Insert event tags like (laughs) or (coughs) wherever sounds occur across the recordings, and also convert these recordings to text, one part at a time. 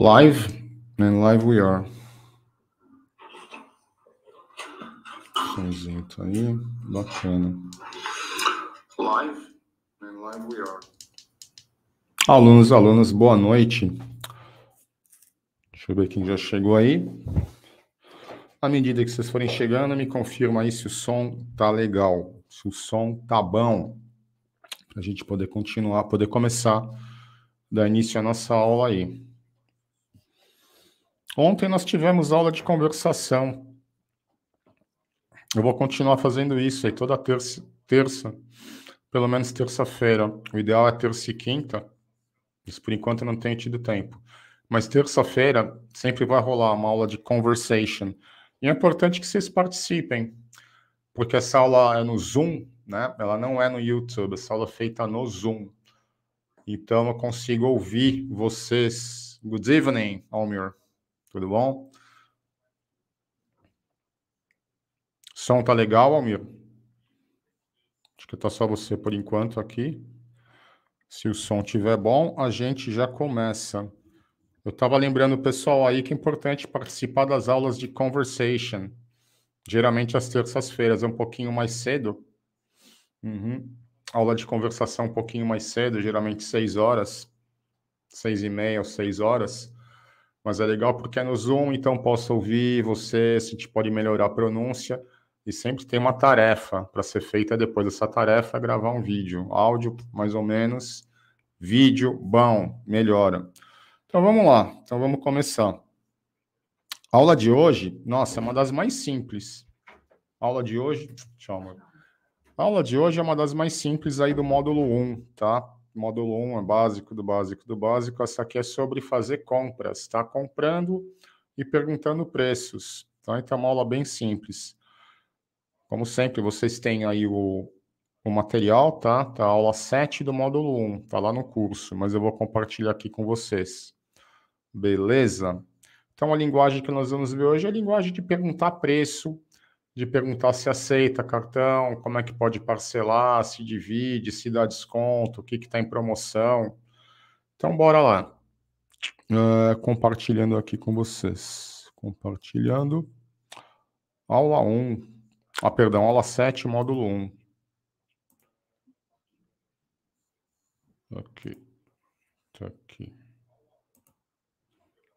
Live and live we are. Somzinho tá aí, bacana. Live and live we are. Alunos, alunas, boa noite. Deixa eu ver quem já chegou aí. À medida que vocês forem chegando, me confirma aí se o som tá legal, se o som tá bom, para a gente poder continuar, poder começar, dar início à nossa aula aí. Ontem nós tivemos aula de conversação. Eu vou continuar fazendo isso aí toda terça, terça pelo menos terça-feira. O ideal é terça e quinta, mas por enquanto eu não tenho tido tempo. Mas terça-feira sempre vai rolar uma aula de conversation. E é importante que vocês participem, porque essa aula é no Zoom, né? Ela não é no YouTube, essa aula é feita no Zoom. Então eu consigo ouvir vocês. Good evening, Almir. Tudo bom? Som tá legal, Almir? Acho que tá só você por enquanto aqui. Se o som tiver bom, a gente já começa. Eu tava lembrando o pessoal aí que é importante participar das aulas de conversation. Geralmente às terças-feiras, é um pouquinho mais cedo. Uhum. Aula de conversação um pouquinho mais cedo, geralmente seis horas, seis e meia ou seis horas mas é legal porque é no Zoom, então posso ouvir você, se a gente pode melhorar a pronúncia. E sempre tem uma tarefa para ser feita depois dessa tarefa, é gravar um vídeo. Áudio, mais ou menos. Vídeo, bom, melhora. Então vamos lá, então vamos começar. A aula de hoje, nossa, é uma das mais simples. A aula de hoje, tchau, amor. A aula de hoje é uma das mais simples aí do módulo 1, tá? módulo 1 é básico do básico do básico. Essa aqui é sobre fazer compras, tá? Comprando e perguntando preços. Tá? Então é uma aula bem simples. Como sempre, vocês têm aí o, o material, tá? Tá a aula 7 do módulo 1, tá lá no curso, mas eu vou compartilhar aqui com vocês. Beleza? Então a linguagem que nós vamos ver hoje é a linguagem de perguntar preço de perguntar se aceita cartão, como é que pode parcelar, se divide, se dá desconto, o que está em promoção. Então, bora lá. Uh, compartilhando aqui com vocês. Compartilhando. Aula 1. Ah, perdão, aula 7, módulo 1. Ok. Tá aqui.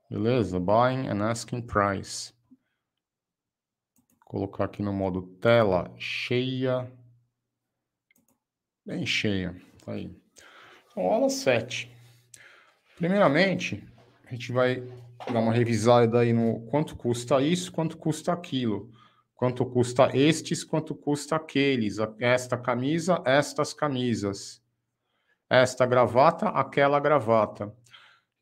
Beleza? Buying and asking price. Colocar aqui no modo tela cheia. Bem cheia. Tá aí. Então, aula 7. Primeiramente, a gente vai dar uma revisada aí no quanto custa isso, quanto custa aquilo, quanto custa estes, quanto custa aqueles, esta camisa, estas camisas, esta gravata, aquela gravata.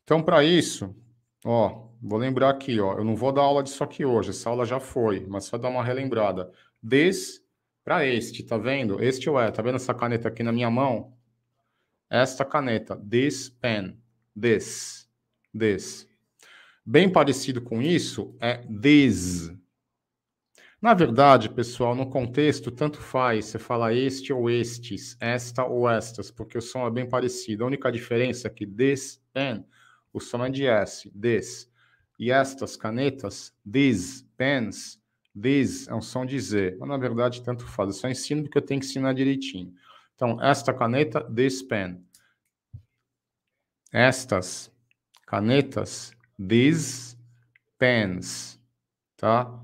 Então, para isso, ó, Vou lembrar aqui, ó. Eu não vou dar aula disso aqui hoje, essa aula já foi, mas só dar uma relembrada. Des para este, tá vendo? Este é, tá vendo essa caneta aqui na minha mão? Esta caneta, this pen, this, this. Bem parecido com isso é this. Na verdade, pessoal, no contexto, tanto faz você falar este ou estes, esta ou estas, porque o som é bem parecido. A única diferença é que this pen, o som é de S, this e estas canetas, these pens, these é um som de Z, mas na verdade tanto faz, eu só ensino porque eu tenho que ensinar direitinho. Então, esta caneta, this pen. Estas canetas, these pens, tá?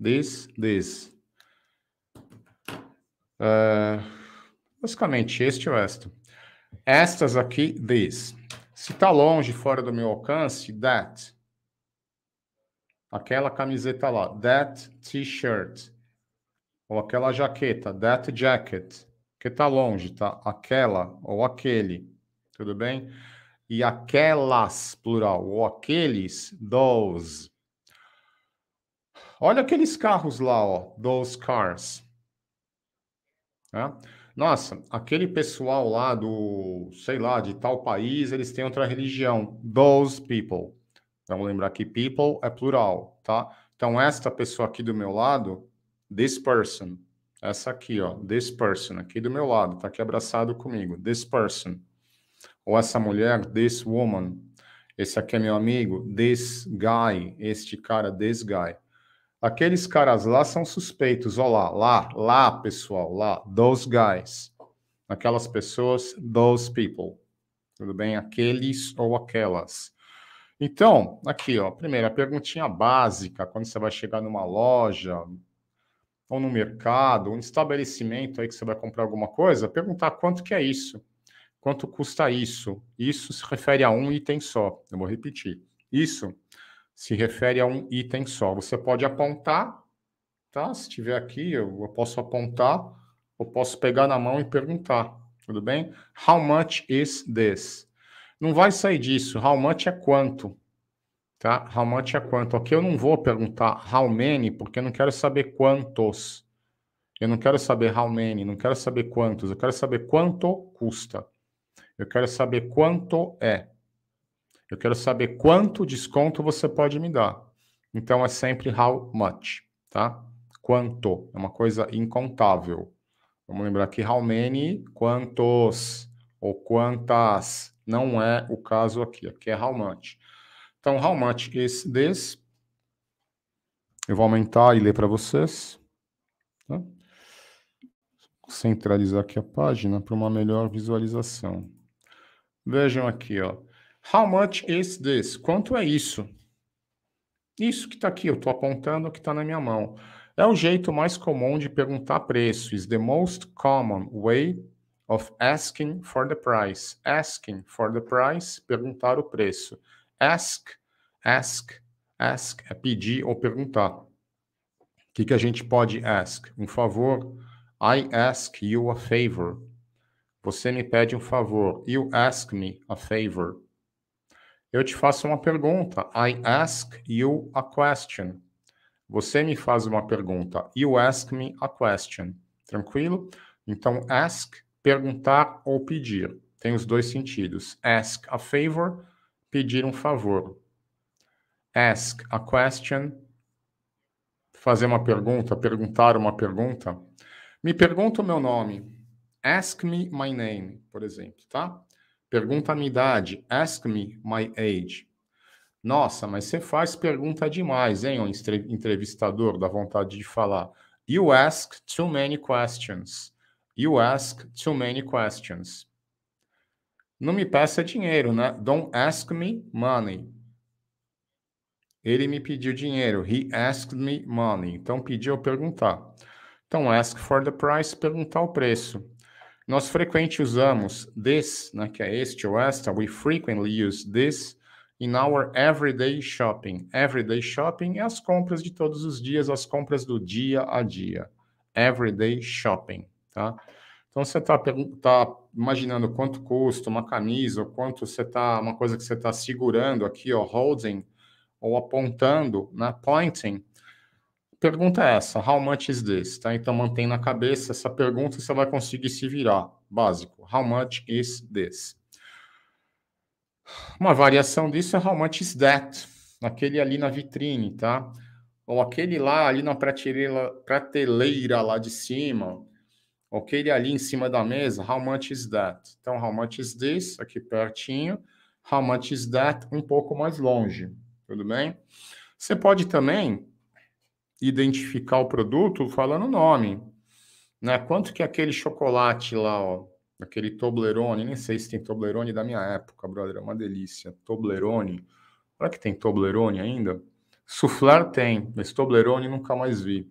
This, this. Uh, basicamente, este é ou esta. Estas aqui, this. Se está longe, fora do meu alcance, that aquela camiseta lá, that t-shirt, ou aquela jaqueta, that jacket, que tá longe, tá? Aquela ou aquele, tudo bem? E aquelas, plural, ou aqueles, those. Olha aqueles carros lá, ó, those cars. Nossa, aquele pessoal lá do, sei lá, de tal país, eles têm outra religião, those people. Vamos lembrar que people é plural, tá? Então, esta pessoa aqui do meu lado, this person, essa aqui, ó, this person, aqui do meu lado, tá aqui abraçado comigo, this person. Ou essa mulher, this woman. Esse aqui é meu amigo, this guy, este cara, this guy. Aqueles caras lá são suspeitos, ó lá, lá, lá, pessoal, lá, those guys. Aquelas pessoas, those people. Tudo bem? Aqueles ou aquelas. Então, aqui, ó, primeira perguntinha básica, quando você vai chegar numa loja, ou no mercado, um estabelecimento aí que você vai comprar alguma coisa, perguntar quanto que é isso, quanto custa isso. Isso se refere a um item só. Eu vou repetir. Isso se refere a um item só. Você pode apontar, tá? Se tiver aqui, eu, eu posso apontar, eu posso pegar na mão e perguntar. Tudo bem? How much is this? Não vai sair disso. How much é quanto? Tá? How much é quanto? Aqui eu não vou perguntar how many, porque eu não quero saber quantos. Eu não quero saber how many, não quero saber quantos. Eu quero saber quanto custa. Eu quero saber quanto é. Eu quero saber quanto desconto você pode me dar. Então é sempre how much, tá? Quanto. É uma coisa incontável. Vamos lembrar que how many, quantos ou quantas. Não é o caso aqui, aqui é how much. Então, how much é esse desse. Eu vou aumentar e ler para vocês. Tá? Centralizar aqui a página para uma melhor visualização. Vejam aqui, ó. How much is this? Quanto é isso? Isso que está aqui, eu estou apontando que está na minha mão. É o jeito mais comum de perguntar preço. Is the most common way of asking for the price. Asking for the price, perguntar o preço. Ask, ask, ask é pedir ou perguntar. O que, que a gente pode ask? Um favor. I ask you a favor. Você me pede um favor. You ask me a favor. Eu te faço uma pergunta. I ask you a question. Você me faz uma pergunta. You ask me a question. Tranquilo? Então, ask perguntar ou pedir. Tem os dois sentidos. Ask a favor, pedir um favor. Ask a question, fazer uma pergunta, perguntar uma pergunta. Me pergunta o meu nome. Ask me my name, por exemplo, tá? Pergunta a minha idade. Ask me my age. Nossa, mas você faz pergunta demais, hein, o entrevistador, dá vontade de falar. You ask too many questions. You ask too many questions. Não me peça dinheiro, né? Don't ask me money. Ele me pediu dinheiro. He asked me money. Então pediu perguntar. Então ask for the price, perguntar o preço. Nós frequentemente usamos this, né, que é este ou esta. We frequently use this in our everyday shopping. Everyday shopping é as compras de todos os dias, as compras do dia a dia. Everyday shopping tá? Então você está tá imaginando quanto custa uma camisa, ou quanto você está uma coisa que você está segurando aqui, ó, holding ou apontando, né, pointing. Pergunta é essa, how much is this? Tá? Então mantém na cabeça essa pergunta, você vai conseguir se virar. Básico, how much is this? Uma variação disso é how much is that? Aquele ali na vitrine, tá? Ou aquele lá ali na prateleira, prateleira lá de cima, ok? Ele é ali em cima da mesa, how much is that? Então, how much is this? Aqui pertinho. How much is that? Um pouco mais longe, tudo bem? Você pode também identificar o produto falando o nome, né? Quanto que é aquele chocolate lá, ó, aquele Toblerone, nem sei se tem Toblerone da minha época, brother, é uma delícia. Toblerone, será que tem Toblerone ainda? Soufflé tem, mas Toblerone nunca mais vi.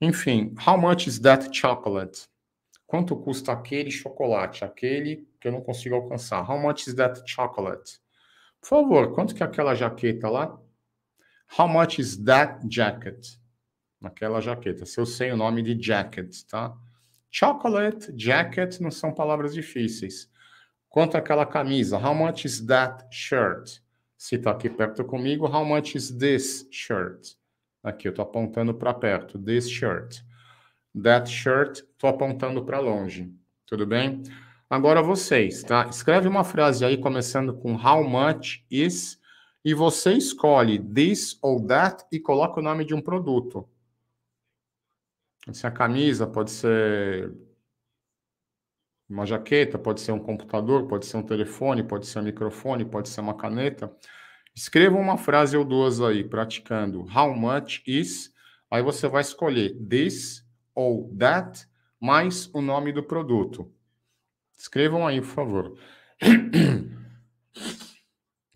Enfim, how much is that chocolate? Quanto custa aquele chocolate? Aquele que eu não consigo alcançar. How much is that chocolate? Por favor, quanto que é aquela jaqueta lá? How much is that jacket? Aquela jaqueta. Se eu sei o nome de jacket, tá? Chocolate, jacket não são palavras difíceis. Quanto aquela camisa? How much is that shirt? Se está aqui perto comigo, how much is this shirt? Aqui eu estou apontando para perto. This shirt. That shirt estou apontando para longe, tudo bem? Agora vocês, tá? Escreve uma frase aí começando com how much is e você escolhe this ou that e coloca o nome de um produto. Pode ser a camisa, pode ser uma jaqueta, pode ser um computador, pode ser um telefone, pode ser um microfone, pode ser uma caneta. Escreva uma frase ou duas aí, praticando how much is. Aí você vai escolher this ou that mais o nome do produto. Escrevam aí, por favor. (clears throat)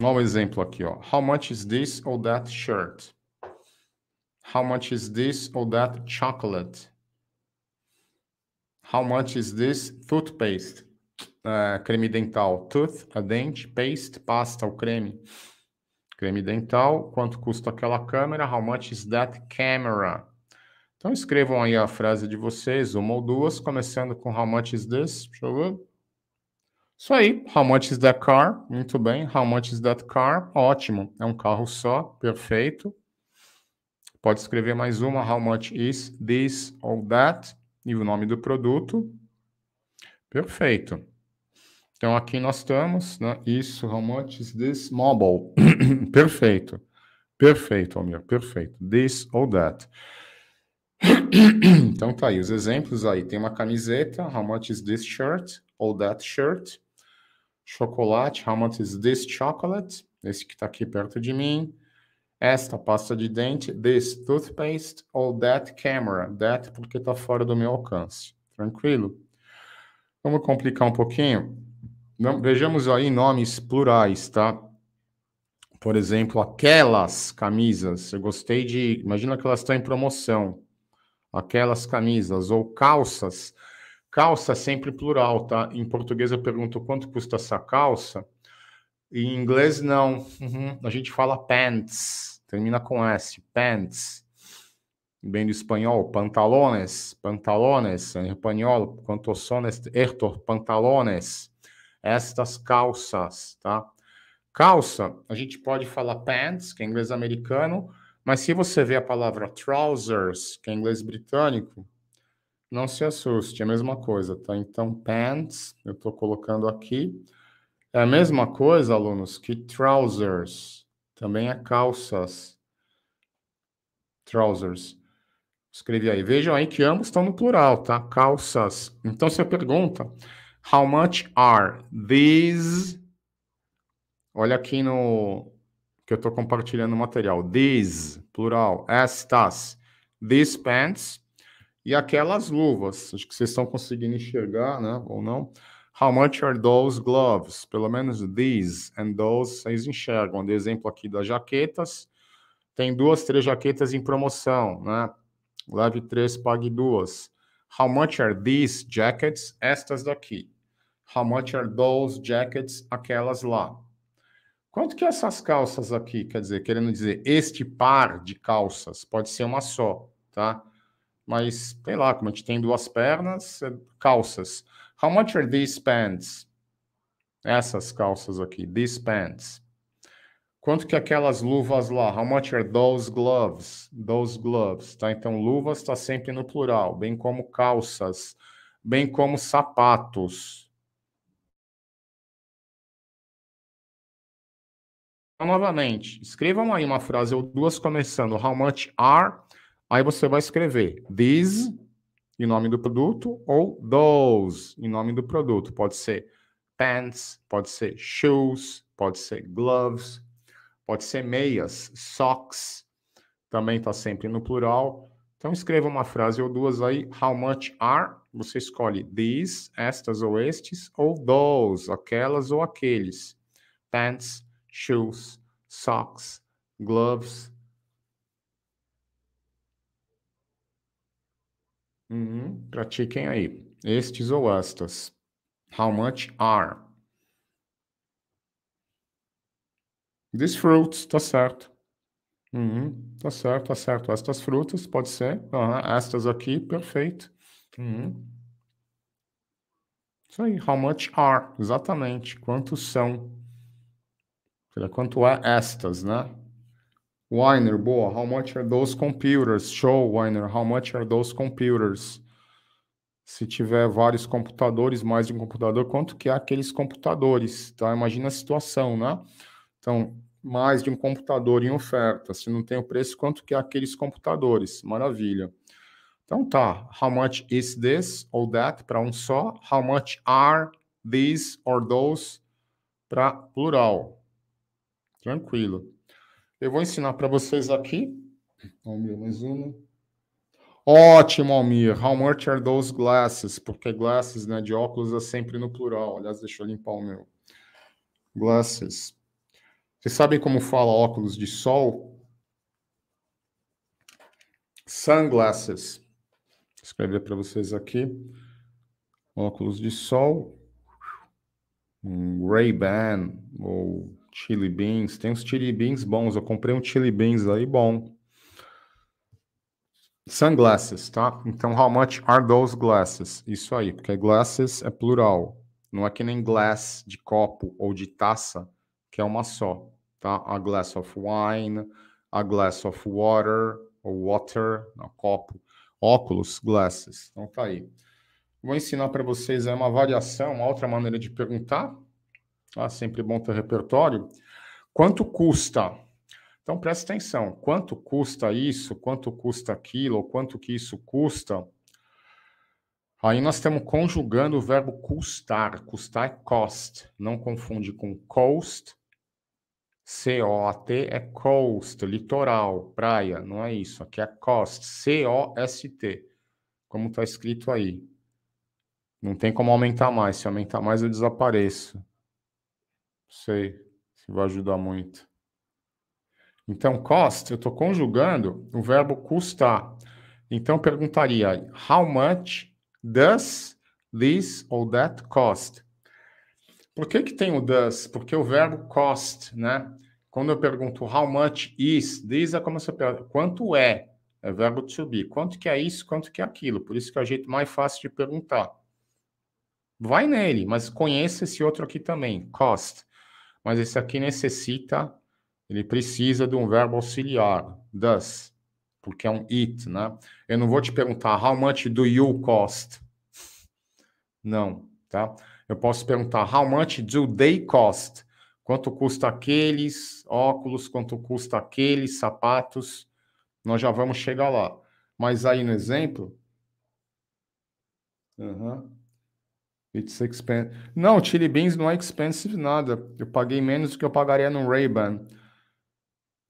Olha um exemplo aqui, ó. How much is this or that shirt? How much is this or that chocolate? How much is this toothpaste? Uh, creme dental. Tooth, a dente, paste, pasta, o creme. Creme dental, quanto custa aquela câmera? How much is that camera? Então escrevam aí a frase de vocês, uma ou duas, começando com how much is this? Deixa eu ver. Isso aí, how much is that car? Muito bem, how much is that car? Ótimo, é um carro só, perfeito. Pode escrever mais uma, how much is this or that? E o nome do produto. Perfeito. Então aqui nós estamos, né? Isso, how much is this mobile? (clears throat) perfeito. Perfeito, Almir, perfeito. This or that. (coughs) Então tá aí os exemplos aí. Tem uma camiseta, how much is this shirt? Ou that shirt? Chocolate, how much is this chocolate? Esse que está aqui perto de mim. Esta pasta de dente, this toothpaste ou that camera, that porque está fora do meu alcance. Tranquilo? Vamos complicar um pouquinho. Não, vejamos aí nomes plurais, tá? Por exemplo, aquelas camisas. Eu gostei de. Imagina que elas estão em promoção aquelas camisas, ou calças. Calça sempre plural, tá? Em português eu pergunto quanto custa essa calça. Em inglês, não. Uhum. A gente fala pants, termina com S, pants. Bem do espanhol, pantalones, pantalones, em espanhol, quanto son estos pantalones, estas calças, tá? Calça, a gente pode falar pants, que é inglês americano, mas se você vê a palavra trousers, que é inglês britânico, não se assuste, é a mesma coisa, tá? Então, pants, eu estou colocando aqui. É a mesma coisa, alunos, que trousers. Também é calças. Trousers. Escrevi aí. Vejam aí que ambos estão no plural, tá? Calças. Então, você pergunta, how much are these? Olha aqui no, que eu estou compartilhando o material. These, plural, estas, these pants e aquelas luvas. Acho que vocês estão conseguindo enxergar, né? Ou não? How much are those gloves? Pelo menos these and those vocês enxergam. De exemplo aqui das jaquetas. Tem duas, três jaquetas em promoção, né? Leve três, pague duas. How much are these jackets? Estas daqui. How much are those jackets? Aquelas lá. Quanto que essas calças aqui? Quer dizer, querendo dizer, este par de calças pode ser uma só, tá? Mas, sei lá, como a gente tem duas pernas, é calças. How much are these pants? Essas calças aqui, these pants. Quanto que aquelas luvas lá? How much are those gloves? Those gloves, tá? Então, luvas está sempre no plural, bem como calças, bem como sapatos, Então, novamente, escrevam aí uma frase ou duas começando how much are, aí você vai escrever these em nome do produto ou those em nome do produto. Pode ser pants, pode ser shoes, pode ser gloves, pode ser meias, socks, também está sempre no plural. Então escreva uma frase ou duas aí, how much are, você escolhe these, estas ou estes, ou those, aquelas ou aqueles. Pants, shoes, socks, gloves. Uhum. Pratiquem aí. Estes ou estas. How much are? These fruits, tá certo. Uhum. Tá certo, tá certo. Estas frutas, pode ser. Uhum. Estas aqui, perfeito. Uhum. Isso aí, how much are? Exatamente, quantos são? quanto é estas, né? Weiner, boa. How much are those computers? Show, Weiner. How much are those computers? Se tiver vários computadores, mais de um computador, quanto que é aqueles computadores? Então, Imagina a situação, né? Então, mais de um computador em oferta. Se não tem o preço, quanto que é aqueles computadores? Maravilha. Então tá. How much is this or that para um só? How much are these or those para plural? Tranquilo. Eu vou ensinar para vocês aqui. Almir, mais uma. Ótimo, Almir. How much are those glasses? Porque glasses, né, de óculos é sempre no plural. Aliás, deixa eu limpar o meu. Glasses. Vocês sabem como fala óculos de sol? Sunglasses. Vou escrever para vocês aqui. Óculos de sol. Um Ray-Ban ou Chili beans, tem uns chili beans bons. Eu comprei um chili beans aí bom. Sunglasses, tá? Então, how much are those glasses? Isso aí, porque glasses é plural. Não é que nem glass de copo ou de taça, que é uma só, tá? A glass of wine, a glass of water, ou water, não, copo. Óculos, glasses. Então, tá aí. Vou ensinar para vocês uma variação, uma outra maneira de perguntar, ah, sempre bom ter repertório. Quanto custa? Então preste atenção, quanto custa isso, quanto custa aquilo, ou quanto que isso custa? Aí nós estamos conjugando o verbo custar. Custar é cost, não confunde com cost. C-O-A-T é coast, litoral, praia, não é isso. Aqui é cost, C-O-S-T, como está escrito aí. Não tem como aumentar mais, se aumentar mais eu desapareço. Sei se vai ajudar muito. Então, cost, eu estou conjugando o verbo custar. Então, perguntaria, how much does this or that cost? Por que, que tem o does? Porque o verbo cost, né? Quando eu pergunto how much is, this é como se eu pergunto, quanto é? É verbo to be. Quanto que é isso, quanto que é aquilo. Por isso que é o jeito mais fácil de perguntar. Vai nele, mas conheça esse outro aqui também, cost mas esse aqui necessita, ele precisa de um verbo auxiliar, does, porque é um it, né? Eu não vou te perguntar how much do you cost. Não, tá? Eu posso perguntar how much do they cost? Quanto custa aqueles óculos, quanto custa aqueles sapatos? Nós já vamos chegar lá. Mas aí no exemplo, uhum. It's expensive. Não, Chili Beans não é expensive nada. Eu paguei menos do que eu pagaria no Ray-Ban.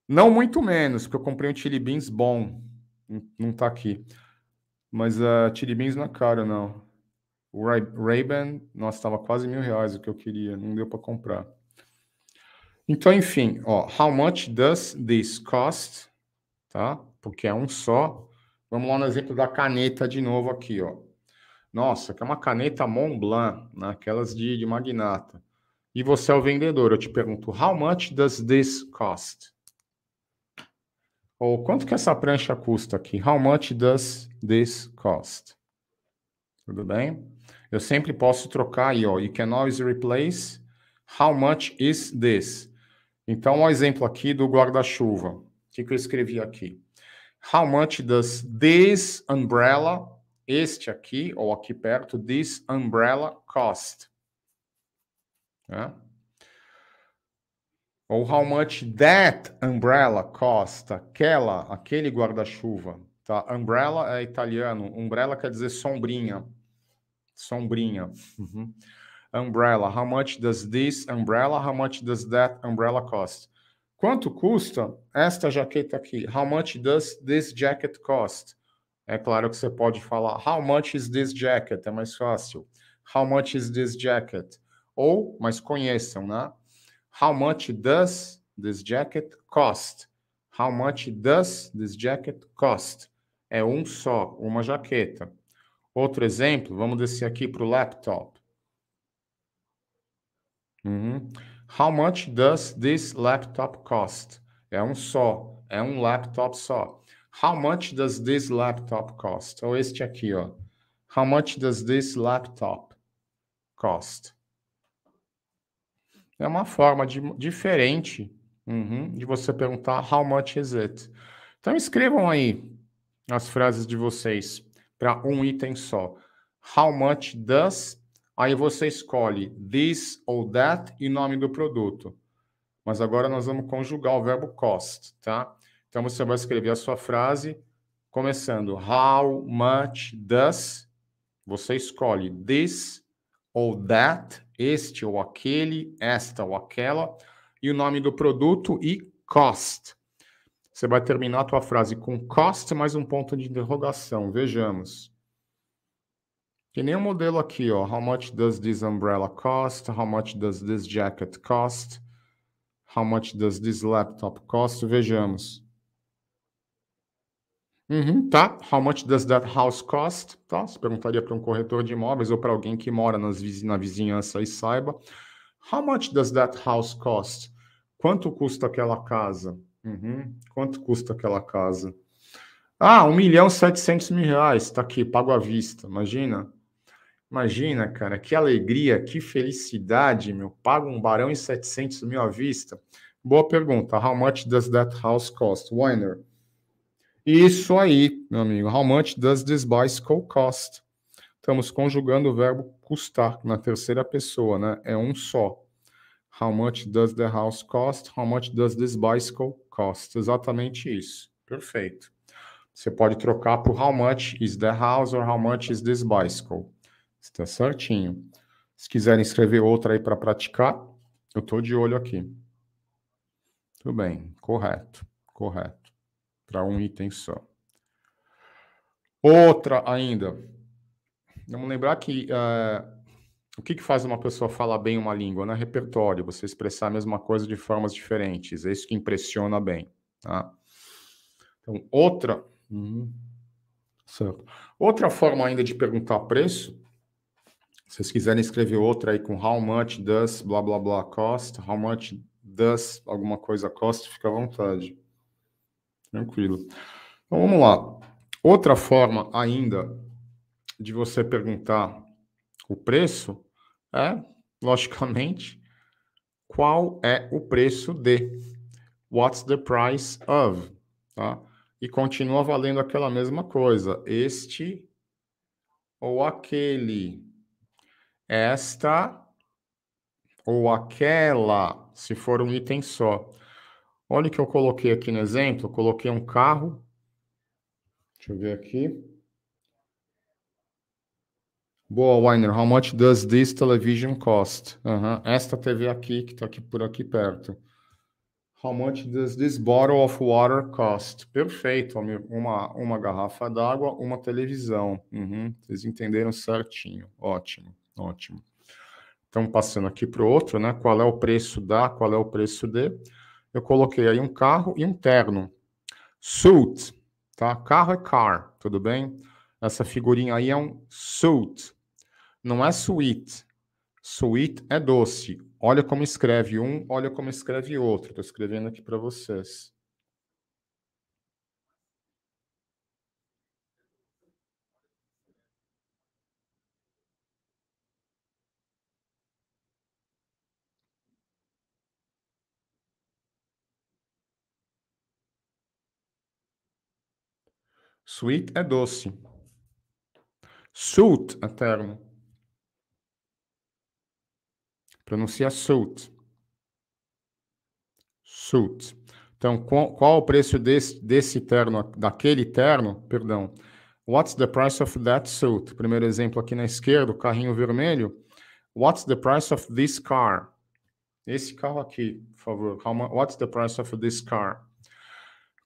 Não muito menos, porque eu comprei um Chili Beans bom. Não tá aqui. Mas a uh, Chili Beans não é caro, não. O Ray-Ban, nossa, estava quase mil reais o que eu queria. Não deu para comprar. Então, enfim, ó. How much does this cost? Tá? Porque é um só. Vamos lá no exemplo da caneta de novo aqui, ó. Nossa, que é uma caneta Montblanc, naquelas né? de, de magnata. E você é o vendedor. Eu te pergunto, how much does this cost? Ou quanto que essa prancha custa aqui? How much does this cost? Tudo bem? Eu sempre posso trocar aí, ó. You can always replace how much is this? Então, um exemplo aqui do guarda-chuva. O que, que eu escrevi aqui? How much does this umbrella este aqui, ou aqui perto, this umbrella cost. Né? Ou how much that umbrella cost, aquela, aquele guarda-chuva. Tá? Umbrella é italiano, umbrella quer dizer sombrinha. Sombrinha. Uhum. Umbrella, how much does this umbrella, how much does that umbrella cost? Quanto custa esta jaqueta aqui? How much does this jacket cost? É claro que você pode falar How much is this jacket? É mais fácil. How much is this jacket? Ou, mas conheçam, né? How much does this jacket cost? How much does this jacket cost? É um só, uma jaqueta. Outro exemplo, vamos descer aqui para o laptop. Uhum. How much does this laptop cost? É um só, é um laptop só. How much does this laptop cost? Ou então, este aqui, ó. How much does this laptop cost? É uma forma de, diferente uhum, de você perguntar how much is it. Então escrevam aí as frases de vocês para um item só. How much does? Aí você escolhe this ou that e nome do produto. Mas agora nós vamos conjugar o verbo cost, tá? Então você vai escrever a sua frase começando how much does você escolhe this ou that, este ou aquele, esta ou aquela, e o nome do produto e cost. Você vai terminar a tua frase com cost mais um ponto de interrogação. Vejamos. Que nem o um modelo aqui, ó. How much does this umbrella cost? How much does this jacket cost? How much does this laptop cost? Vejamos. Uhum, tá. How much does that house cost? Tá. Você perguntaria para um corretor de imóveis ou para alguém que mora nas, na vizinhança e saiba. How much does that house cost? Quanto custa aquela casa? Uhum. Quanto custa aquela casa? Ah, 1 milhão 700 mil reais. Tá aqui, pago à vista. Imagina. Imagina, cara, que alegria, que felicidade, meu. Pago um barão e 700 mil à vista. Boa pergunta. How much does that house cost? Weiner. Isso aí, meu amigo. How much does this bicycle cost? Estamos conjugando o verbo custar na terceira pessoa, né? É um só. How much does the house cost? How much does this bicycle cost? Exatamente isso. Perfeito. Você pode trocar por how much is the house or how much is this bicycle. Está certinho. Se quiserem escrever outra aí para praticar, eu estou de olho aqui. Tudo bem, correto, correto para um item só. Outra ainda. Vamos lembrar que uh, o que, que, faz uma pessoa falar bem uma língua? é Repertório, você expressar a mesma coisa de formas diferentes. É isso que impressiona bem. Tá? Então, outra. Uhum. Certo. Outra forma ainda de perguntar preço. Se vocês quiserem escrever outra aí com how much does blá blá blá cost, how much does alguma coisa cost, fica à vontade. Tranquilo. Então vamos lá. Outra forma ainda de você perguntar o preço é, logicamente, qual é o preço de. What's the price of? Tá? E continua valendo aquela mesma coisa. Este ou aquele. Esta ou aquela, se for um item só. Olha o que eu coloquei aqui no exemplo. Eu coloquei um carro. Deixa eu ver aqui. Boa, Weiner. How much does this television cost? Uhum. Esta TV aqui, que está aqui por aqui perto. How much does this bottle of water cost? Perfeito, Uma, uma garrafa d'água, uma televisão. Uhum. Vocês entenderam certinho. Ótimo, ótimo. Então, passando aqui para o outro, né? Qual é o preço da, qual é o preço de eu coloquei aí um carro e um terno. Suit, tá? Carro é car, tudo bem? Essa figurinha aí é um suit. Não é suite. Suite é doce. Olha como escreve um, olha como escreve outro. Estou escrevendo aqui para vocês. Sweet é doce. Suit é terno. Pronuncia suit. Suit. Então, qual, qual, o preço desse, desse terno, daquele terno, perdão? What's the price of that suit? Primeiro exemplo aqui na esquerda, o carrinho vermelho. What's the price of this car? Esse carro aqui, por favor. What's the price of this car?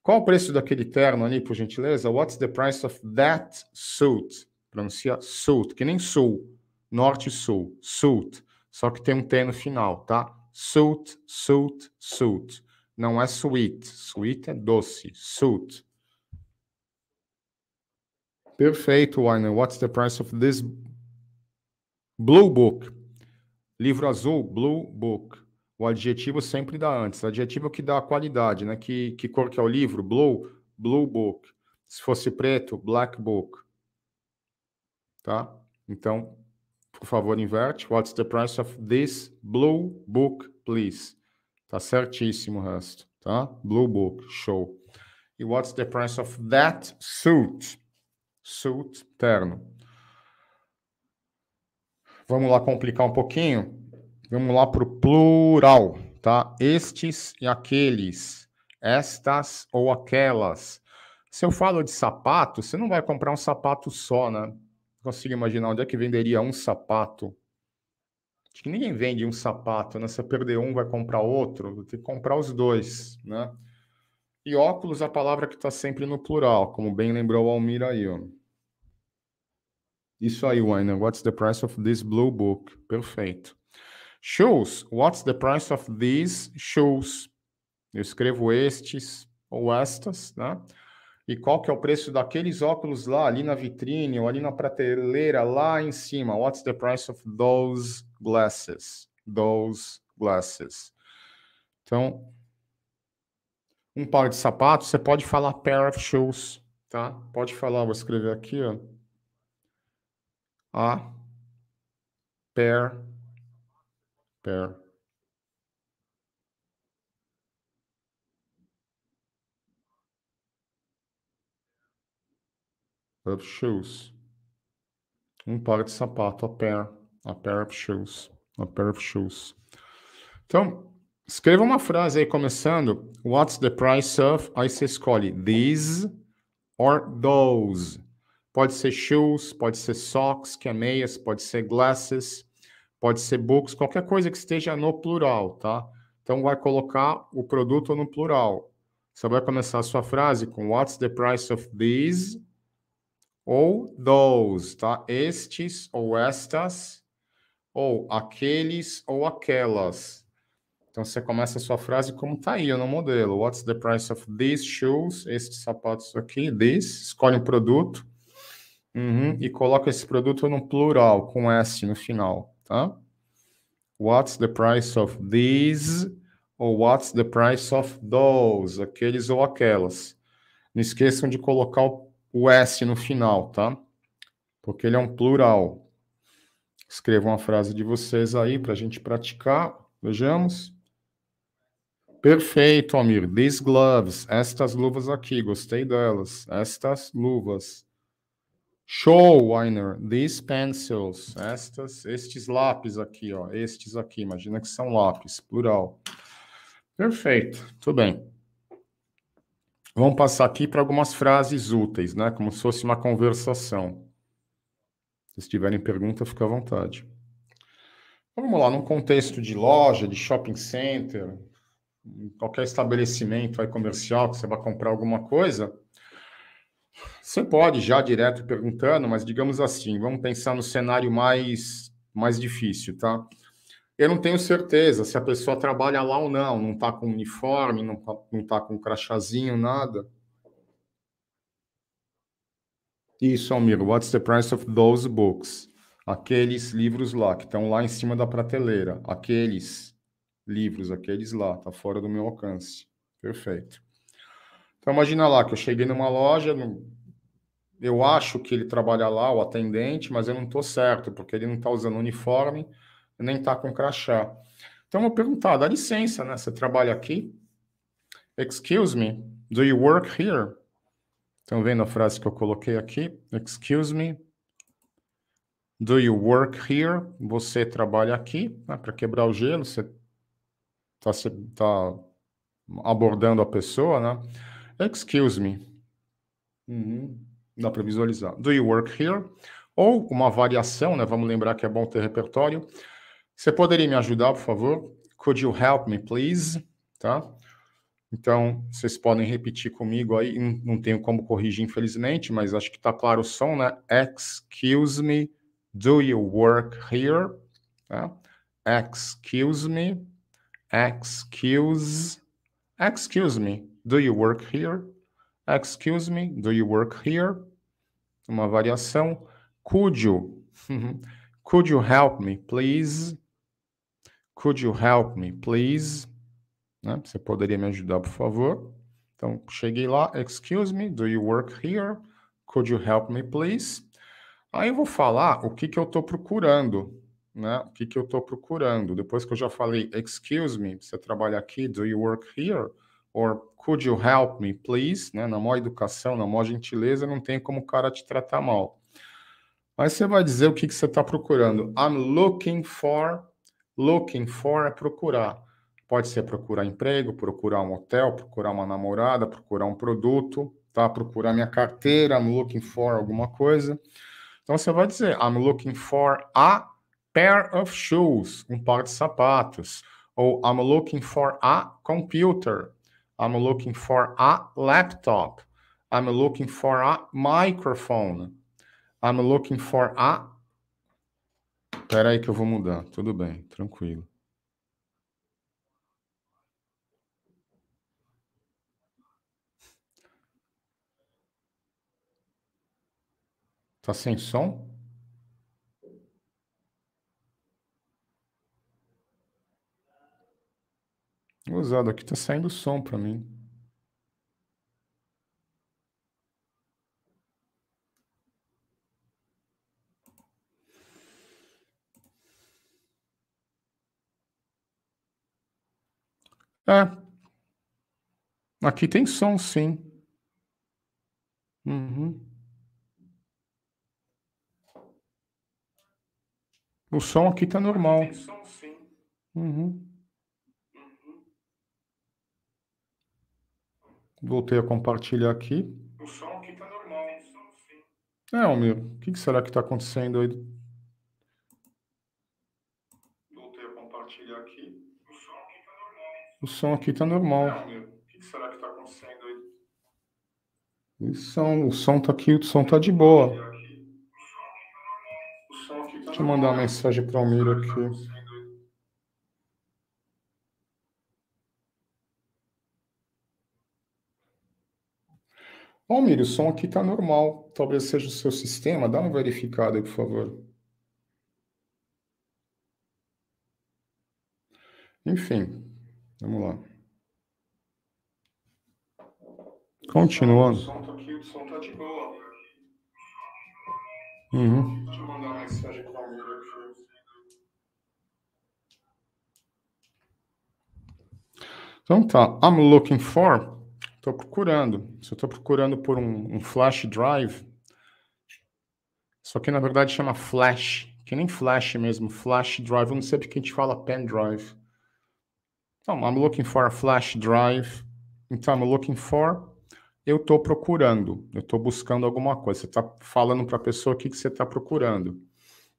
Qual o preço daquele terno ali, por gentileza? What's the price of that suit? Pronuncia suit, que nem sul, norte e sul, suit. Só que tem um T no final, tá? Suit, suit, suit. Não é sweet. Sweet é doce. Suit. Perfeito, Weiner. What's the price of this blue book? Livro azul, blue book. O adjetivo sempre dá antes. O adjetivo que dá a qualidade, né? Que, que cor que é o livro? Blue, blue book. Se fosse preto, black book. Tá? Então, por favor, inverte. What's the price of this blue book, please? Tá certíssimo o resto, tá? Blue book, show. E what's the price of that suit? Suit, terno. Vamos lá complicar um pouquinho? Vamos lá para o plural, tá? Estes e aqueles, estas ou aquelas. Se eu falo de sapato, você não vai comprar um sapato só, né? Consigo imaginar onde é que venderia um sapato. Acho que ninguém vende um sapato, né? Se perder um, vai comprar outro, tem que comprar os dois, né? E óculos, a palavra que está sempre no plural, como bem lembrou o Almir aí. Ó. Isso aí, Wayne. What's the price of this blue book? Perfeito. Shows. What's the price of these shows? Eu escrevo estes ou estas, né? E qual que é o preço daqueles óculos lá, ali na vitrine, ou ali na prateleira, lá em cima? What's the price of those glasses? Those glasses. Então, um par de sapatos, você pode falar pair of shoes, tá? Pode falar, vou escrever aqui, ó. A pair of é. shoes. Um par de sapato, a pair. A pair of shoes. A pair of shoes. Então, escreva uma frase aí começando. What's the price of? Aí você escolhe these or those. Pode ser shoes, pode ser socks, que é meias, pode ser glasses pode ser books, qualquer coisa que esteja no plural, tá? Então vai colocar o produto no plural. Você vai começar a sua frase com What's the price of these? Ou those, tá? Estes ou estas, ou aqueles ou aquelas. Então você começa a sua frase como tá aí no modelo. What's the price of these shoes? Estes sapatos aqui, these. Escolhe um produto uhum, e coloca esse produto no plural, com S no final tá? What's the price of these? Ou what's the price of those? Aqueles ou aquelas. Não esqueçam de colocar o S no final, tá? Porque ele é um plural. Escrevam a frase de vocês aí para a gente praticar. Vejamos. Perfeito, Amir. These gloves. Estas luvas aqui. Gostei delas. Estas luvas. Show, Weiner. These pencils. Estas, estes lápis aqui, ó. Estes aqui. Imagina que são lápis, plural. Perfeito. Tudo bem. Vamos passar aqui para algumas frases úteis, né? Como se fosse uma conversação. Se tiverem pergunta, fica à vontade. Vamos lá, num contexto de loja, de shopping center, qualquer estabelecimento aí comercial que você vai comprar alguma coisa, você pode já direto perguntando, mas digamos assim, vamos pensar no cenário mais, mais difícil, tá? Eu não tenho certeza se a pessoa trabalha lá ou não, não está com uniforme, não está não tá com crachazinho, nada. Isso, Almir, what's the price of those books? Aqueles livros lá, que estão lá em cima da prateleira. Aqueles livros, aqueles lá, tá fora do meu alcance. Perfeito. Então imagina lá que eu cheguei numa loja, eu acho que ele trabalha lá, o atendente, mas eu não estou certo, porque ele não está usando uniforme, nem está com crachá. Então eu vou perguntar, dá licença, né? Você trabalha aqui? Excuse me, do you work here? Estão vendo a frase que eu coloquei aqui? Excuse me, do you work here? Você trabalha aqui? Né? Para quebrar o gelo, você está tá abordando a pessoa, né? Excuse me. Uhum dá para visualizar. Do you work here? Ou uma variação, né? Vamos lembrar que é bom ter repertório. Você poderia me ajudar, por favor? Could you help me, please? Tá? Então, vocês podem repetir comigo aí. Não tenho como corrigir, infelizmente, mas acho que está claro o som, né? Excuse me, do you work here? Tá? Excuse me, excuse, excuse me, do you work here? Excuse me, do you work here? uma variação. Could you? (laughs) Could you help me, please? Could you help me, please? Né? Você poderia me ajudar, por favor? Então, cheguei lá, excuse me, do you work here? Could you help me, please? Aí eu vou falar o que, que eu estou procurando, né? O que, que eu estou procurando. Depois que eu já falei, excuse me, você trabalha aqui, do you work here? Or could you help me, please? Né? Na maior educação, na maior gentileza, não tem como o cara te tratar mal. Mas você vai dizer o que, que você está procurando. I'm looking for. Looking for é procurar. Pode ser procurar emprego, procurar um hotel, procurar uma namorada, procurar um produto, tá? Procurar minha carteira, I'm looking for alguma coisa. Então você vai dizer, I'm looking for a pair of shoes, um par de sapatos. Ou I'm looking for a computer, I'm looking for a laptop. I'm looking for a microphone. I'm looking for a. Espera aí que eu vou mudar. Tudo bem, tranquilo. Tá sem som? Usado aqui tá saindo som para mim. É. Aqui tem som, sim. Uhum. O som aqui tá normal. Tem som, sim. Uhum. Voltei a compartilhar aqui. O som aqui está normal, é, Almir, o que, será que está acontecendo aí? Voltei a compartilhar aqui. O som aqui está normal, hein? O som aqui tá normal. É, Almir, o que, será que está acontecendo aí? O som, o som tá aqui, o som tá de boa. Tá tá Deixa eu mandar uma mensagem para o Almir aqui. Ó, Miri, o som aqui tá normal. Talvez seja o seu sistema. Dá uma verificada aí, por favor. Enfim, vamos lá. Continuando. O som tá, tá de boa. Uhum. Deixa eu mandar uma mensagem para a Miri aqui. Então tá, I'm looking for Estou procurando. Se eu estou procurando por um, um, flash drive, Só que na verdade chama flash, que nem flash mesmo, flash drive. Eu não sei porque a gente fala pen drive. Então, I'm looking for a flash drive. Então, I'm looking for. Eu estou procurando. Eu estou buscando alguma coisa. Você está falando para a pessoa o que, que você está procurando.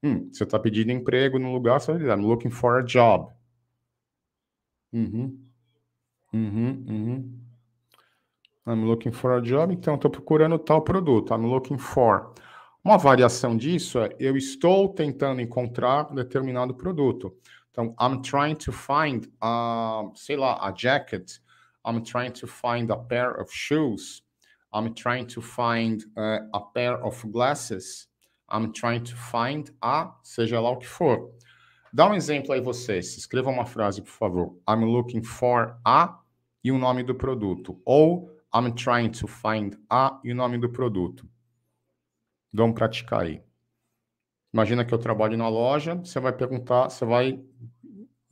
Hum, você está pedindo emprego no lugar, você vai dizer, I'm looking for a job. Uhum. Uhum, uhum. I'm looking for a job, então estou procurando tal produto. I'm looking for. Uma variação disso é eu estou tentando encontrar determinado produto. Então, I'm trying to find, a, sei lá, a jacket. I'm trying to find a pair of shoes. I'm trying to find uh, a pair of glasses. I'm trying to find a, seja lá o que for. Dá um exemplo aí vocês. Escreva uma frase, por favor. I'm looking for a e o nome do produto. Ou I'm trying to find a e o nome do produto. Vamos praticar aí. Imagina que eu trabalho na loja, você vai perguntar, você vai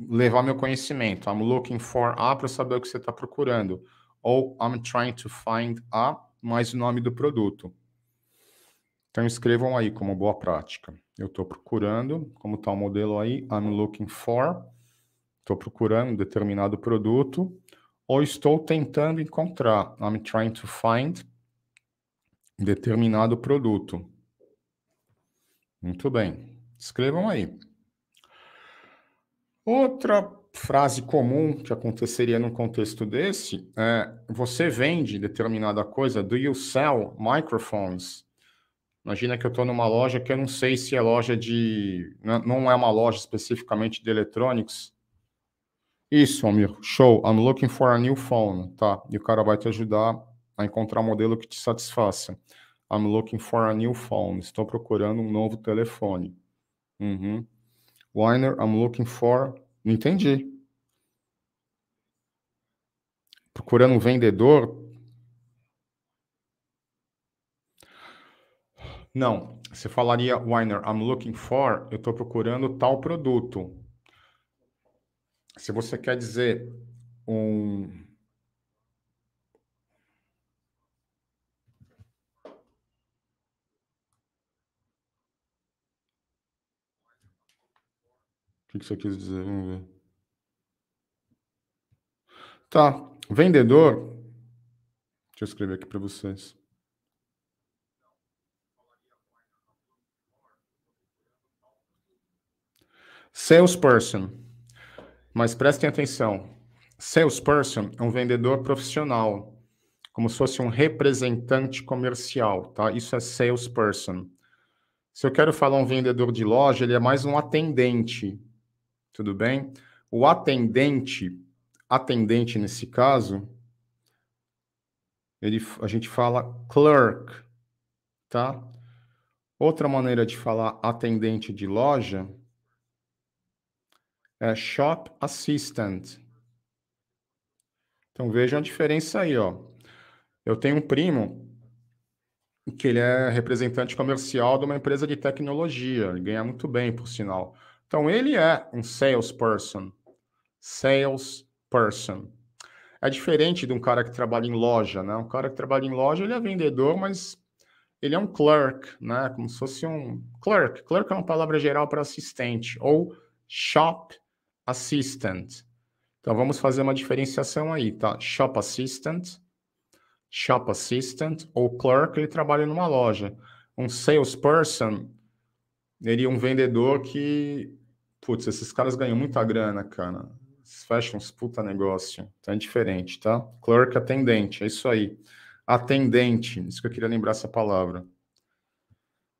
levar meu conhecimento. I'm looking for a para saber o que você está procurando. Ou I'm trying to find a mais o nome do produto. Então escrevam aí como boa prática. Eu estou procurando, como está o modelo aí, I'm looking for. Estou procurando um determinado produto ou estou tentando encontrar. I'm trying to find determinado produto. Muito bem. Escrevam aí. Outra frase comum que aconteceria num contexto desse é: você vende determinada coisa? Do you sell microphones? Imagina que eu estou numa loja que eu não sei se é loja de. não é uma loja especificamente de eletrônicos, isso, amigo. Show. I'm looking for a new phone. Tá. E o cara vai te ajudar a encontrar um modelo que te satisfaça. I'm looking for a new phone. Estou procurando um novo telefone. Uhum. Weiner, I'm looking for. Não entendi. Procurando um vendedor? Não. Você falaria, Weiner, I'm looking for. Eu estou procurando tal produto se você quer dizer um. O que, que você quis dizer? Vamos ver. Tá. Vendedor. Deixa eu escrever aqui para vocês. Salesperson. Mas prestem atenção: salesperson é um vendedor profissional, como se fosse um representante comercial, tá? Isso é salesperson. Se eu quero falar um vendedor de loja, ele é mais um atendente, tudo bem? O atendente, atendente nesse caso, ele, a gente fala clerk, tá? Outra maneira de falar atendente de loja é Shop Assistant. Então vejam a diferença aí, ó. Eu tenho um primo que ele é representante comercial de uma empresa de tecnologia, ele ganha muito bem, por sinal. Então ele é um salesperson. Salesperson. É diferente de um cara que trabalha em loja, né? Um cara que trabalha em loja, ele é vendedor, mas ele é um clerk, né? Como se fosse um clerk. Clerk é uma palavra geral para assistente ou shop assistant. Então vamos fazer uma diferenciação aí, tá? Shop assistant, shop assistant ou clerk, ele trabalha numa loja. Um salesperson, ele é um vendedor que, putz, esses caras ganham muita grana, cara. Esses fecham uns puta negócio. Então é diferente, tá? Clerk atendente, é isso aí. Atendente, isso que eu queria lembrar essa palavra.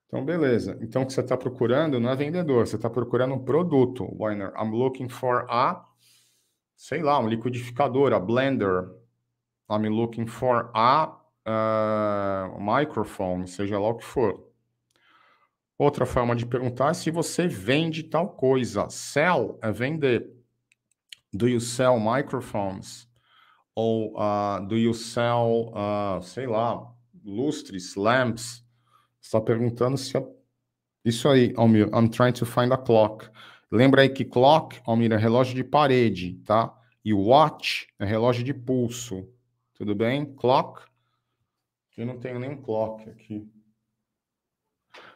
Então, beleza. Então, o que você está procurando não é vendedor, você está procurando um produto, Weiner. I'm looking for a, sei lá, um liquidificador, a blender. I'm looking for a uh, microphone, seja lá o que for. Outra forma de perguntar é se você vende tal coisa. Sell é vender. Do you sell microphones? Ou uh, do you sell, uh, sei lá, lustres, lamps? Está perguntando se Isso aí, Almir. I'm trying to find a clock. Lembra aí que clock, Almir, é relógio de parede, tá? E watch é relógio de pulso. Tudo bem? Clock. Eu não tenho nenhum clock aqui.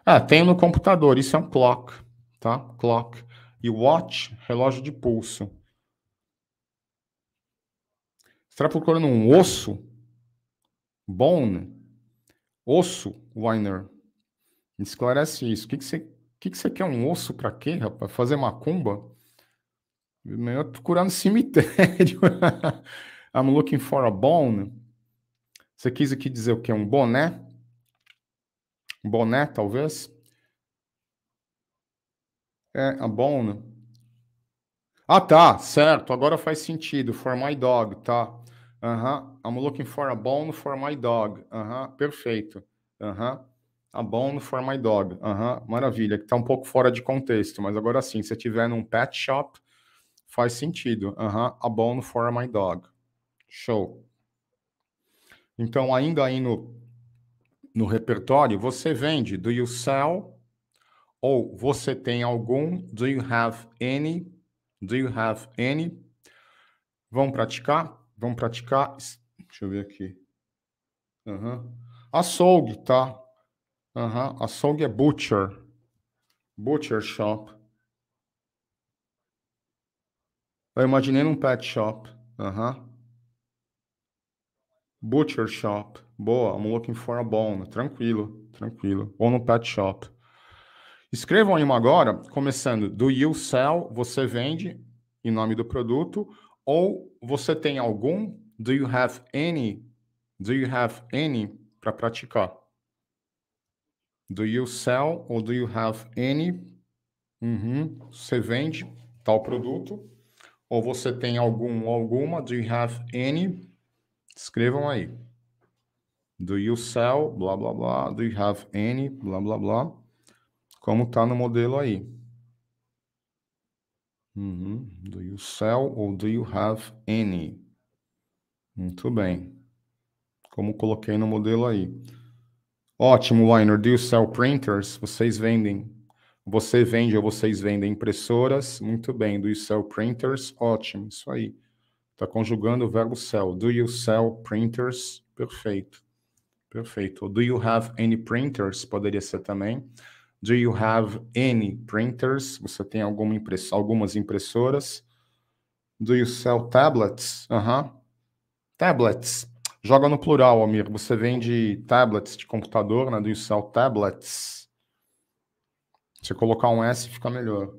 Ah, tenho no computador. Isso é um clock, tá? Clock. E watch, relógio de pulso. está procurando um osso? Bone. Osso, Weiner. Esclarece isso. O que, que, você, o que, que você quer? Um osso para quê, rapaz? Fazer macumba? Melhor procurar no cemitério. (laughs) I'm looking for a bone. Você quis aqui dizer o que? Um boné? Um boné, talvez? É, a bone. Ah, tá, certo. Agora faz sentido. For my dog, tá. Aham. Uh -huh. I'm looking for a bone for my dog. Aham, uh -huh. perfeito. Aham. Uh -huh. A tá Bone for My Dog. Uhum, maravilha. Que tá um pouco fora de contexto, mas agora sim, se tiver num pet shop, faz sentido. Uhum, a Bone for My Dog. Show. Então, ainda aí no, no repertório, você vende do you sell ou você tem algum, do you have any, do you have any. Vão praticar? Vão praticar. Deixa eu ver aqui. Uhum. Açougue, tá? Uhum. A song é Butcher. Butcher Shop. Eu imaginei num pet shop. Uhum. Butcher Shop. Boa, I'm looking for a bone. Tranquilo, tranquilo. Ou no pet shop. Escrevam aí uma agora, começando do you sell, você vende em nome do produto, ou você tem algum? Do you have any? Do you have any para praticar? Do you sell or do you have any? Uhum. Você vende tal produto? Ou você tem algum ou alguma? Do you have any? Escrevam aí. Do you sell? Blá blá blá. Do you have any? Blá blá blá. Como tá no modelo aí? Uhum. Do you sell or do you have any? Muito bem. Como coloquei no modelo aí. Ótimo, Weiner. Do you sell printers? Vocês vendem? Você vende ou vocês vendem impressoras? Muito bem. Do you sell printers? Ótimo, isso aí. Está conjugando o verbo sell. Do you sell printers? Perfeito. Perfeito. Do you have any printers? Poderia ser também. Do you have any printers? Você tem alguma impress algumas impressoras? Do you sell tablets? Aham. Uh -huh. Tablets. Joga no plural, Almir. Você vende tablets de computador, né? Do Incel Tablets. Se colocar um S, fica melhor.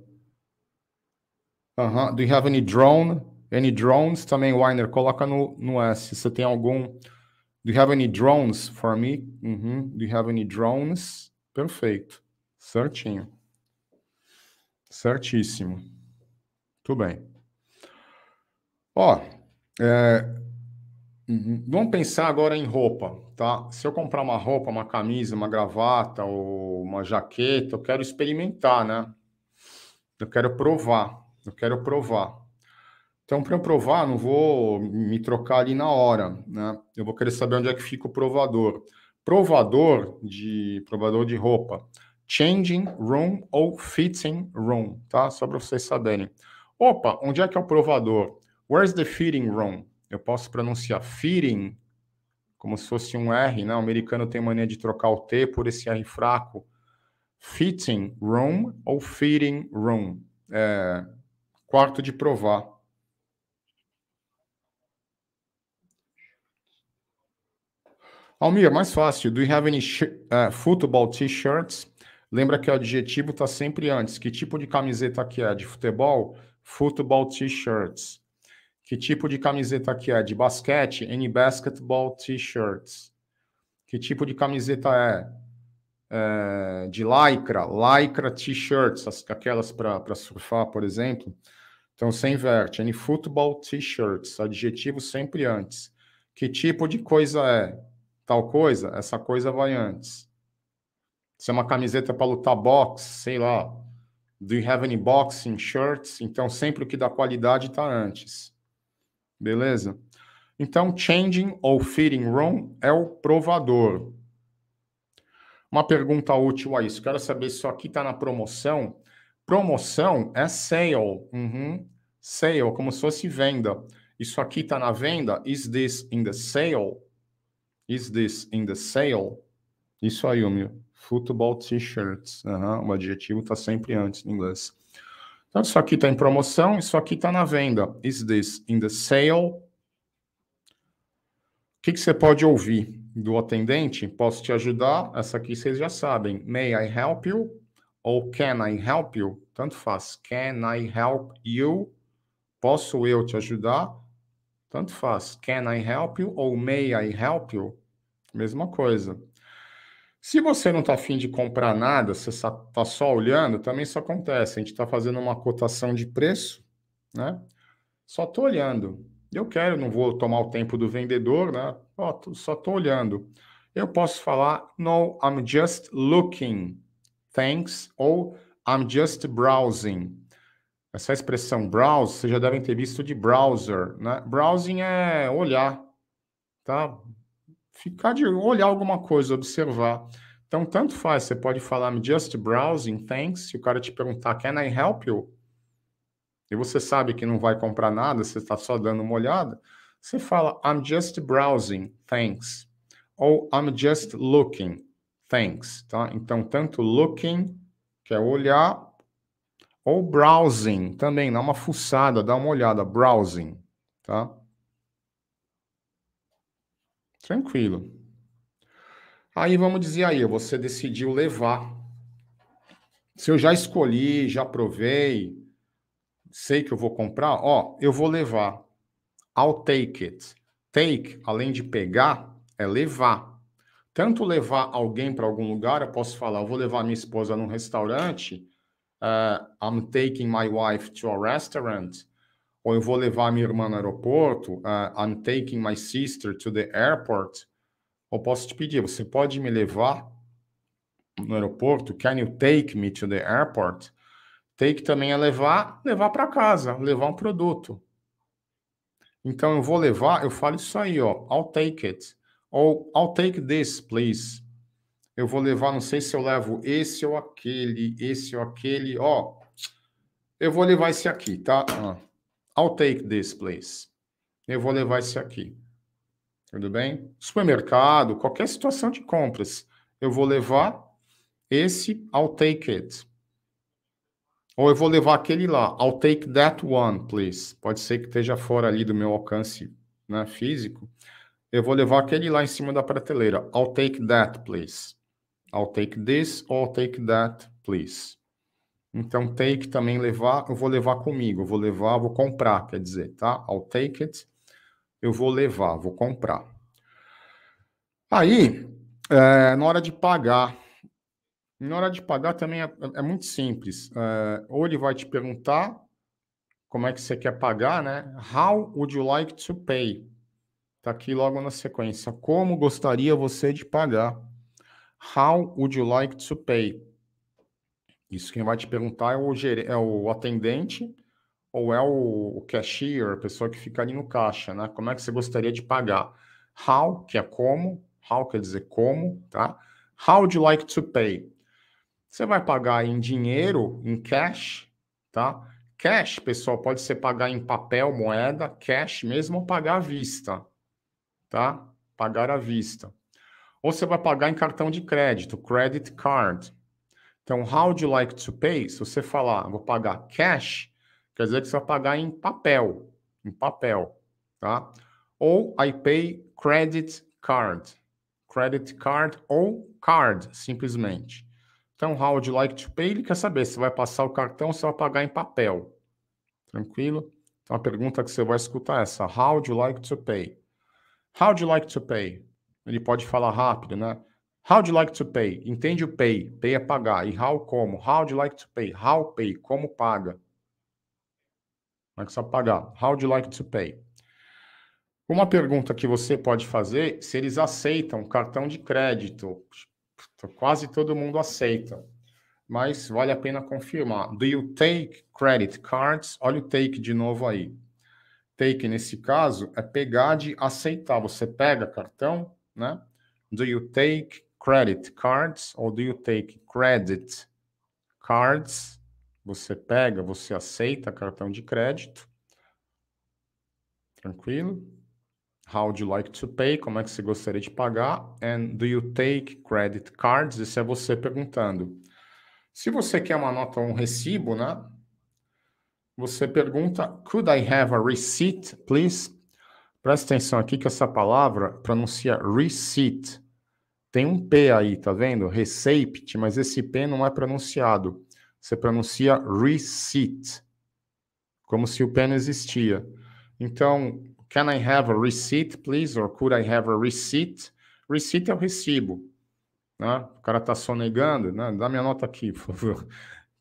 Uhum. Do you have any drone? Any drones? Também, Winer coloca no, no S. Você tem algum... Do you have any drones for me? Uhum. Do you have any drones? Perfeito. Certinho. Certíssimo. Tudo bem. Ó, é, Uhum. Vamos pensar agora em roupa, tá? Se eu comprar uma roupa, uma camisa, uma gravata ou uma jaqueta, eu quero experimentar, né? Eu quero provar, eu quero provar. Então, para eu provar, não vou me trocar ali na hora, né? Eu vou querer saber onde é que fica o provador. Provador de provador de roupa, changing room ou fitting room, tá? Só para vocês saberem. Opa, onde é que é o provador? Where's the fitting room? eu posso pronunciar "firing" como se fosse um R, né? O americano tem mania de trocar o T por esse R fraco. Fitting room ou feeding room? É, quarto de provar. Almir, é mais fácil. Do you have any uh, football t-shirts? Lembra que o adjetivo está sempre antes. Que tipo de camiseta que é? De futebol? Football t-shirts. Que tipo de camiseta aqui é? De basquete? Any basketball t-shirts. Que tipo de camiseta é? é de lycra, lycra t-shirts, aquelas para surfar, por exemplo. Então você inverte. Any football t-shirts, adjetivo sempre antes. Que tipo de coisa é? Tal coisa? Essa coisa vai antes. Se é uma camiseta para lutar boxe, sei lá. Do you have any boxing shirts? Então sempre o que dá qualidade está antes. Beleza? Então, changing ou fitting wrong é o provador. Uma pergunta útil a isso. Quero saber se isso aqui está na promoção. Promoção é sale. Uhum. Sale, como se fosse venda. Isso aqui está na venda? Is this in the sale? Is this in the sale? Isso aí, meu. Futebol t-shirts. Uhum. O adjetivo está sempre antes em inglês. Então, isso aqui está em promoção, isso aqui está na venda. Is this in the sale? O que, que você pode ouvir do atendente? Posso te ajudar? Essa aqui vocês já sabem. May I help you? Ou can I help you? Tanto faz. Can I help you? Posso eu te ajudar? Tanto faz. Can I help you? Ou may I help you? Mesma coisa. Se você não está afim de comprar nada, você está só olhando, também isso acontece. A gente está fazendo uma cotação de preço, né? Só estou olhando. Eu quero, não vou tomar o tempo do vendedor, né? Só estou olhando. Eu posso falar, no, I'm just looking, thanks, ou I'm just browsing. Essa expressão browse, vocês já devem ter visto de browser, né? Browsing é olhar, tá? ficar de olhar alguma coisa, observar. Então, tanto faz, você pode falar me just browsing, thanks, se o cara te perguntar can I help you? E você sabe que não vai comprar nada, você está só dando uma olhada, você fala I'm just browsing, thanks. Ou I'm just looking, thanks, tá? Então, tanto looking, que é olhar, ou browsing também, dá uma fuçada, dá uma olhada, browsing, tá? Tranquilo. Aí vamos dizer aí, você decidiu levar. Se eu já escolhi, já provei, sei que eu vou comprar, ó, eu vou levar. I'll take it. Take, além de pegar, é levar. Tanto levar alguém para algum lugar, eu posso falar, eu vou levar minha esposa num restaurante. Uh, I'm taking my wife to a restaurant ou eu vou levar minha irmã no aeroporto, uh, I'm taking my sister to the airport, Ou posso te pedir, você pode me levar no aeroporto? Can you take me to the airport? Take também é levar, levar para casa, levar um produto. Então eu vou levar, eu falo isso aí, ó, I'll take it. Ou I'll take this, please. Eu vou levar, não sei se eu levo esse ou aquele, esse ou aquele, ó. Eu vou levar esse aqui, tá? Ah. I'll take this, please. Eu vou levar esse aqui. Tudo bem? Supermercado, qualquer situação de compras. Eu vou levar esse, I'll take it. Ou eu vou levar aquele lá, I'll take that one, please. Pode ser que esteja fora ali do meu alcance né, físico. Eu vou levar aquele lá em cima da prateleira, I'll take that, please. I'll take this, or I'll take that, please. Então, take também levar, eu vou levar comigo, eu vou levar, vou comprar, quer dizer, tá? I'll take it, eu vou levar, vou comprar. Aí, é, na hora de pagar, na hora de pagar também é, é muito simples. É, ou ele vai te perguntar como é que você quer pagar, né? How would you like to pay? Tá aqui logo na sequência. Como gostaria você de pagar? How would you like to pay? Isso quem vai te perguntar é o, ger... é o atendente ou é o cashier, a pessoa que fica ali no caixa, né? Como é que você gostaria de pagar? How, que é como, how quer dizer como, tá? How do you like to pay? Você vai pagar em dinheiro, em cash, tá? Cash, pessoal, pode ser pagar em papel, moeda, cash mesmo ou pagar à vista, tá? Pagar à vista. Ou você vai pagar em cartão de crédito, credit card, então, how do you like to pay? Se você falar, ah, vou pagar cash, quer dizer que você vai pagar em papel, em papel, tá? Ou I pay credit card, credit card ou card, simplesmente. Então, how would you like to pay? Ele quer saber se vai passar o cartão ou se vai pagar em papel. Tranquilo? Então, a pergunta que você vai escutar é essa. How would you like to pay? How would you like to pay? Ele pode falar rápido, né? How do you like to pay? Entende o pay? Pay é pagar. E how como? How do you like to pay? How pay? Como paga? Como é que vai pagar? How do you like to pay? Uma pergunta que você pode fazer se eles aceitam cartão de crédito. Quase todo mundo aceita. Mas vale a pena confirmar. Do you take credit cards? Olha o take de novo aí. Take, nesse caso, é pegar de aceitar. Você pega cartão, né? Do you take credit cards ou do you take credit cards? Você pega, você aceita cartão de crédito. Tranquilo? How would you like to pay? Como é que você gostaria de pagar? And do you take credit cards? Isso é você perguntando. Se você quer uma nota ou um recibo, né? Você pergunta: Could I have a receipt, please? Presta atenção aqui que essa palavra pronuncia receipt. Tem um P aí, tá vendo? Receipt, mas esse P não é pronunciado. Você pronuncia receipt, como se o P não existia. Então, can I have a receipt, please? Or could I have a receipt? Receipt é o recibo. Né? O cara tá sonegando, né? dá minha nota aqui, por favor.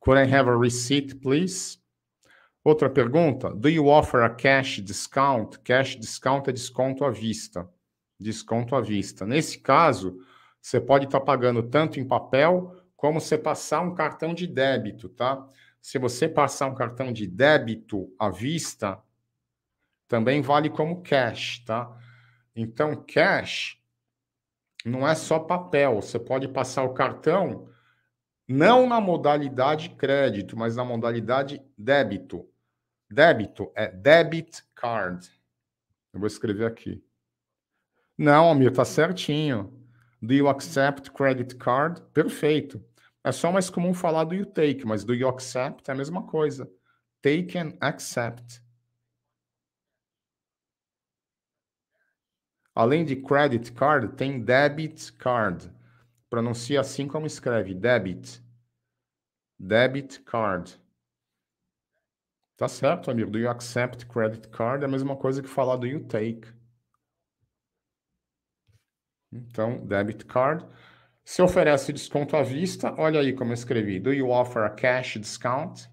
Could I have a receipt, please? Outra pergunta: Do you offer a cash discount? Cash discount é desconto à vista. Desconto à vista. Nesse caso, você pode estar tá pagando tanto em papel como você passar um cartão de débito, tá? Se você passar um cartão de débito à vista, também vale como cash, tá? Então, cash não é só papel, você pode passar o cartão não na modalidade crédito, mas na modalidade débito. Débito é debit card. Eu vou escrever aqui. Não, Amir, tá certinho. Do you accept credit card? Perfeito. É só mais comum falar do you take, mas do you accept é a mesma coisa. Take and accept. Além de credit card, tem debit card. Pronuncia assim como escreve: debit. Debit card. Tá certo, amigo. Do you accept credit card? É a mesma coisa que falar do you take. Então, debit card. Se oferece desconto à vista, olha aí como eu escrevi. Do you offer a cash discount?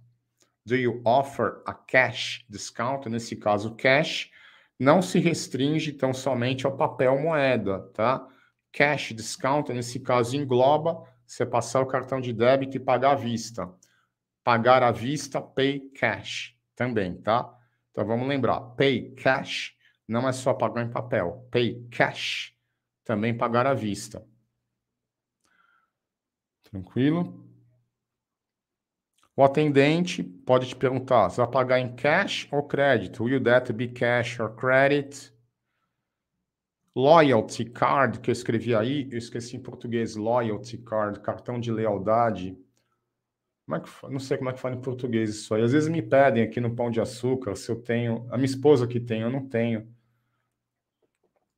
Do you offer a cash discount? Nesse caso, cash não se restringe tão somente ao papel moeda, tá? Cash discount, nesse caso, engloba você passar o cartão de débito e pagar à vista. Pagar à vista, pay cash também, tá? Então vamos lembrar, pay cash não é só pagar em papel. Pay cash também pagar à vista. Tranquilo? O atendente pode te perguntar: você vai pagar em cash ou crédito? Will that be cash or credit? Loyalty card, que eu escrevi aí, eu esqueci em português: loyalty card, cartão de lealdade. Como é que, não sei como é que fala em português isso aí. Às vezes me pedem aqui no Pão de Açúcar se eu tenho. A minha esposa que tem, eu não tenho.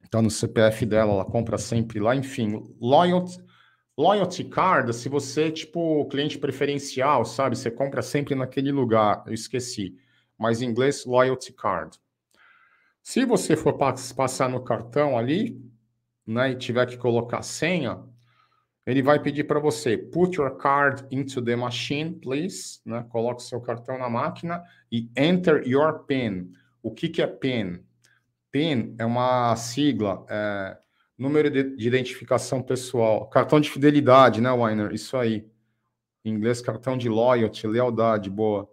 Então no CPF dela, ela compra sempre lá, enfim. Loyalty, loyalty card, se você, tipo, cliente preferencial, sabe? Você compra sempre naquele lugar, eu esqueci. Mas em inglês, loyalty card. Se você for passar no cartão ali, né, e tiver que colocar senha, ele vai pedir para você put your card into the machine, please, né? Coloque seu cartão na máquina e enter your PIN. O que, que é PIN? PIN é uma sigla, é, número de, de, identificação pessoal, cartão de fidelidade, né, Weiner? Isso aí. Em inglês, cartão de loyalty, lealdade, boa.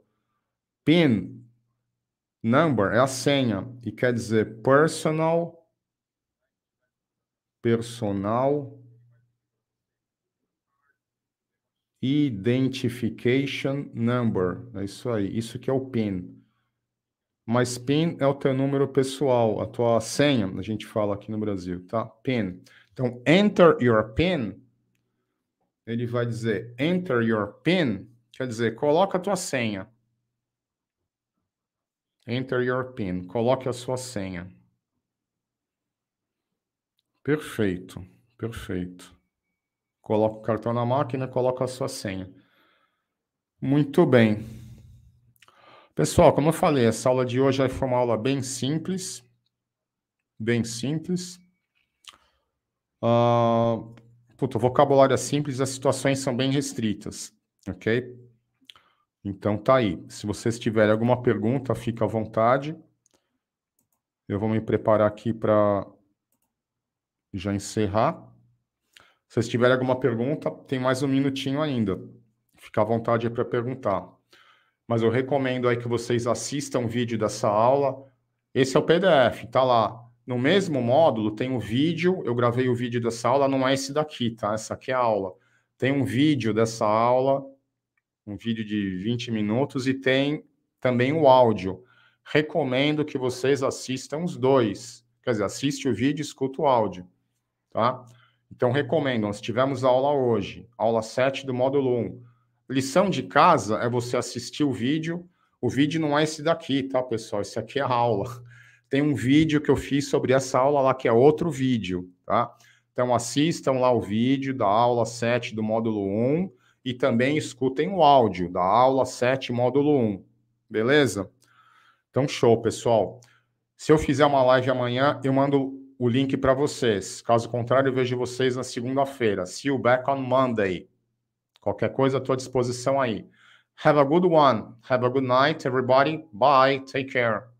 PIN, number, é a senha, e quer dizer personal, personal, identification number, é isso aí, isso que é o PIN mas PIN é o teu número pessoal, a tua senha, a gente fala aqui no Brasil, tá? PIN. Então, enter your PIN, ele vai dizer enter your PIN, quer dizer, coloca a tua senha. Enter your PIN, coloque a sua senha. Perfeito, perfeito. Coloca o cartão na máquina, coloca a sua senha. Muito bem. Pessoal, como eu falei, essa aula de hoje foi uma aula bem simples, bem simples. Uh, o vocabulário é simples, as situações são bem restritas, ok? Então tá aí. Se vocês tiverem alguma pergunta, fica à vontade. Eu vou me preparar aqui para já encerrar. Se vocês tiverem alguma pergunta, tem mais um minutinho ainda. Fica à vontade para perguntar mas eu recomendo aí que vocês assistam o vídeo dessa aula. Esse é o PDF, tá lá. No mesmo módulo tem um vídeo, eu gravei o vídeo dessa aula, não é esse daqui, tá? Essa aqui é a aula. Tem um vídeo dessa aula, um vídeo de 20 minutos, e tem também o áudio. Recomendo que vocês assistam os dois. Quer dizer, assiste o vídeo e escuta o áudio, tá? Então, recomendo. Nós tivemos aula hoje, aula 7 do módulo 1. Lição de casa é você assistir o vídeo. O vídeo não é esse daqui, tá, pessoal? Esse aqui é a aula. (laughs) Tem um vídeo que eu fiz sobre essa aula lá, que é outro vídeo, tá? Então assistam lá o vídeo da aula 7 do módulo 1 e também escutem o áudio da aula 7, módulo 1. Beleza? Então, show, pessoal. Se eu fizer uma live amanhã, eu mando o link para vocês. Caso contrário, eu vejo vocês na segunda-feira. See you back on Monday. Qualquer coisa à tua disposição aí. Have a good one. Have a good night, everybody. Bye. Take care.